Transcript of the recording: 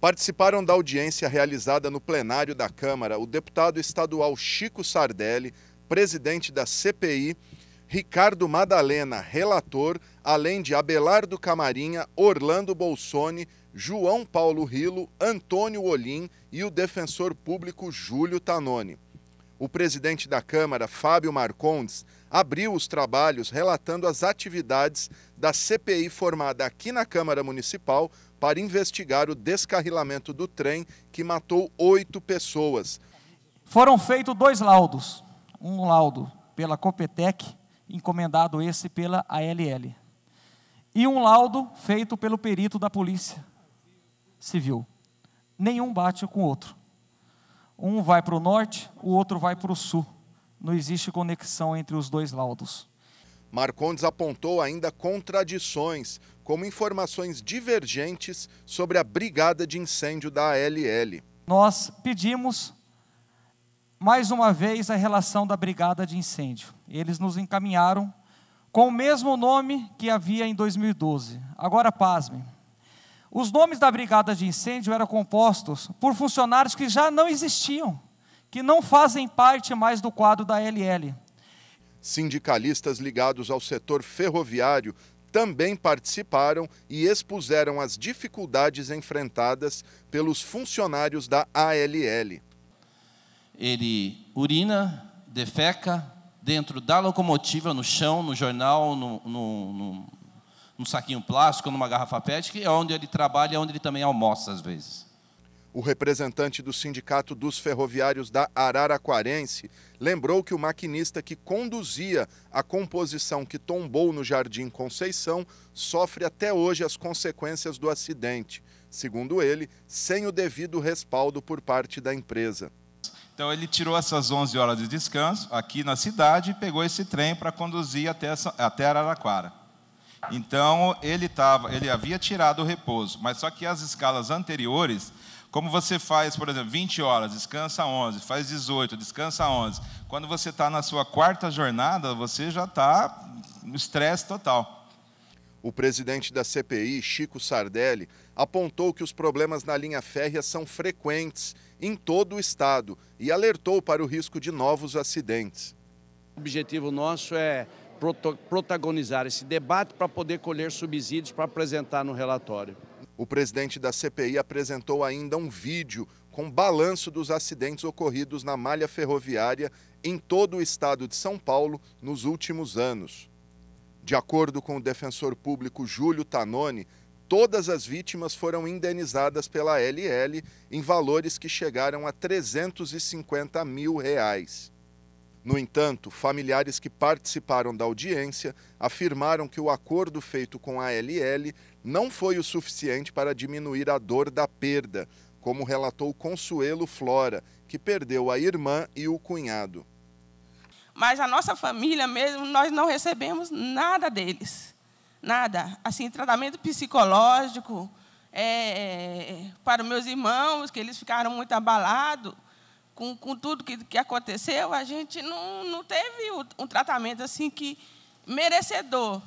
Participaram da audiência realizada no plenário da Câmara o deputado estadual Chico Sardelli, presidente da CPI, Ricardo Madalena, relator, além de Abelardo Camarinha, Orlando Bolsoni, João Paulo Rilo, Antônio Olim e o defensor público Júlio Tanoni o presidente da Câmara, Fábio Marcondes, abriu os trabalhos relatando as atividades da CPI formada aqui na Câmara Municipal para investigar o descarrilamento do trem que matou oito pessoas. Foram feitos dois laudos. Um laudo pela Copetec, encomendado esse pela ALL, e um laudo feito pelo perito da Polícia Civil. Nenhum bate com o outro. Um vai para o norte, o outro vai para o sul. Não existe conexão entre os dois laudos. Marcondes apontou ainda contradições, como informações divergentes sobre a brigada de incêndio da ALL. Nós pedimos mais uma vez a relação da brigada de incêndio. Eles nos encaminharam com o mesmo nome que havia em 2012. Agora, pasme, os nomes da brigada de incêndio eram compostos por funcionários que já não existiam, que não fazem parte mais do quadro da LL. Sindicalistas ligados ao setor ferroviário também participaram e expuseram as dificuldades enfrentadas pelos funcionários da ALL. Ele urina, defeca dentro da locomotiva, no chão, no jornal, no, no, no num saquinho plástico, numa garrafa PET, que é onde ele trabalha e é onde ele também almoça às vezes. O representante do Sindicato dos Ferroviários da Araraquarense lembrou que o maquinista que conduzia a composição que tombou no Jardim Conceição sofre até hoje as consequências do acidente, segundo ele, sem o devido respaldo por parte da empresa. Então ele tirou essas 11 horas de descanso aqui na cidade e pegou esse trem para conduzir até, até Araraquara. Então ele tava, ele havia tirado o repouso, mas só que as escalas anteriores, como você faz, por exemplo, 20 horas, descansa 11, faz 18, descansa 11. Quando você está na sua quarta jornada, você já está no estresse total. O presidente da CPI, Chico Sardelli, apontou que os problemas na linha férrea são frequentes em todo o estado e alertou para o risco de novos acidentes. O objetivo nosso é protagonizar esse debate para poder colher subsídios para apresentar no relatório. O presidente da CPI apresentou ainda um vídeo com balanço dos acidentes ocorridos na malha ferroviária em todo o estado de São Paulo nos últimos anos. De acordo com o defensor público Júlio Tanoni, todas as vítimas foram indenizadas pela LL em valores que chegaram a 350 mil reais. No entanto, familiares que participaram da audiência afirmaram que o acordo feito com a LL não foi o suficiente para diminuir a dor da perda, como relatou Consuelo Flora, que perdeu a irmã e o cunhado. Mas a nossa família mesmo, nós não recebemos nada deles. Nada. Assim, tratamento psicológico é, é, é para meus irmãos, que eles ficaram muito abalados com, com tudo que, que aconteceu, a gente não, não teve um tratamento assim que merecedor